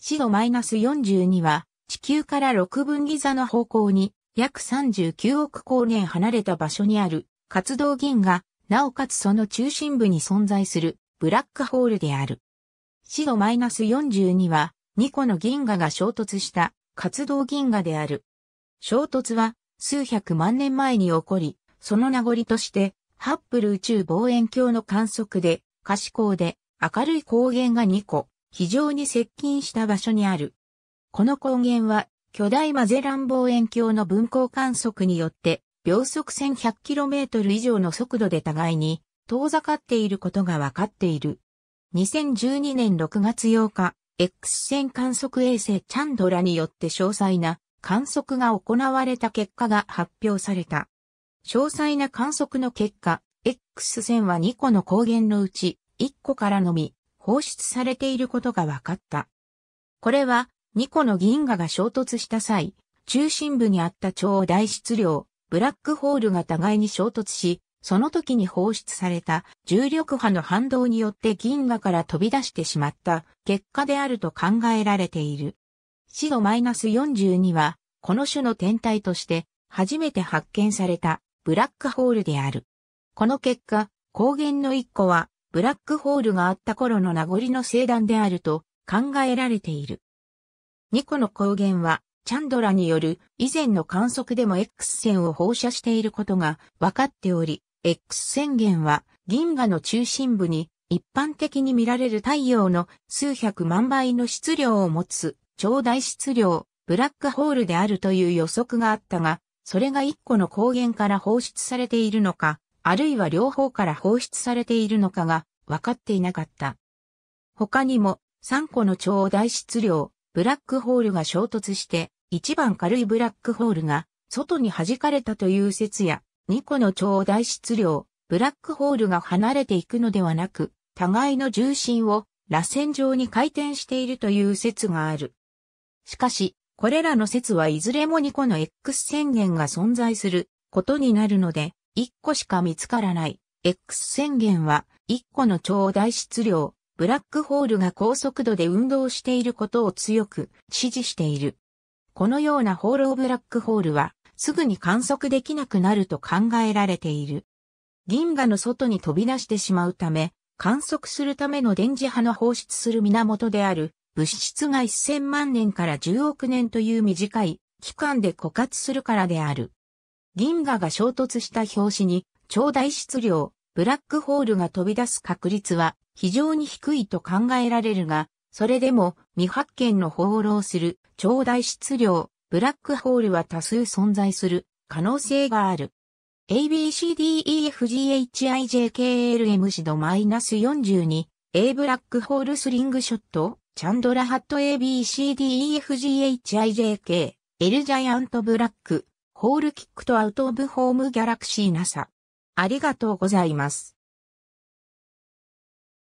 死マイナス -42 は地球から六分岐座の方向に約39億光年離れた場所にある活動銀河、なおかつその中心部に存在するブラックホールである。死マイナス -42 は2個の銀河が衝突した活動銀河である。衝突は数百万年前に起こり、その名残としてハッブル宇宙望遠鏡の観測で可視光で明るい光源が2個、非常に接近した場所にある。この高原は巨大マゼラン望遠鏡の分光観測によって秒速 1100km 以上の速度で互いに遠ざかっていることが分かっている。2012年6月8日、X 線観測衛星チャンドラによって詳細な観測が行われた結果が発表された。詳細な観測の結果、X 線は2個の光源のうち1個からのみ放出されていることが分かった。これは2個の銀河が衝突した際、中心部にあった超大質量、ブラックホールが互いに衝突し、その時に放出された重力波の反動によって銀河から飛び出してしまった結果であると考えられている。死ド -42 は、この種の天体として初めて発見されたブラックホールである。この結果、光源の1個はブラックホールがあった頃の名残の星団であると考えられている。2個の光源は、チャンドラによる以前の観測でも X 線を放射していることが分かっており、X 線源は銀河の中心部に一般的に見られる太陽の数百万倍の質量を持つ超大質量、ブラックホールであるという予測があったが、それが1個の光源から放出されているのか、あるいは両方から放出されているのかが分かっていなかった。他にも3個の超大質量、ブラックホールが衝突して1番軽いブラックホールが外に弾かれたという説や2個の超大質量、ブラックホールが離れていくのではなく互いの重心を螺旋状に回転しているという説がある。しかし、これらの説はいずれも2個の X 宣言が存在することになるので、1個しか見つからない。X 宣言は、1個の超大質量、ブラックホールが高速度で運動していることを強く支持している。このようなホーローブラックホールは、すぐに観測できなくなると考えられている。銀河の外に飛び出してしまうため、観測するための電磁波の放出する源である物質が1000万年から10億年という短い期間で枯渇するからである。銀河が衝突した拍子に、超大質量、ブラックホールが飛び出す確率は非常に低いと考えられるが、それでも未発見の放浪する超大質量、ブラックホールは多数存在する可能性がある。ABCDEFGHIJKLM シドマイナス 42A ブラックホールスリングショットチャンドラハット ABCDEFGHIJK L ジャイアントブラックホールキックとアウトオブホームギャラクシーなさ。ありがとうございます。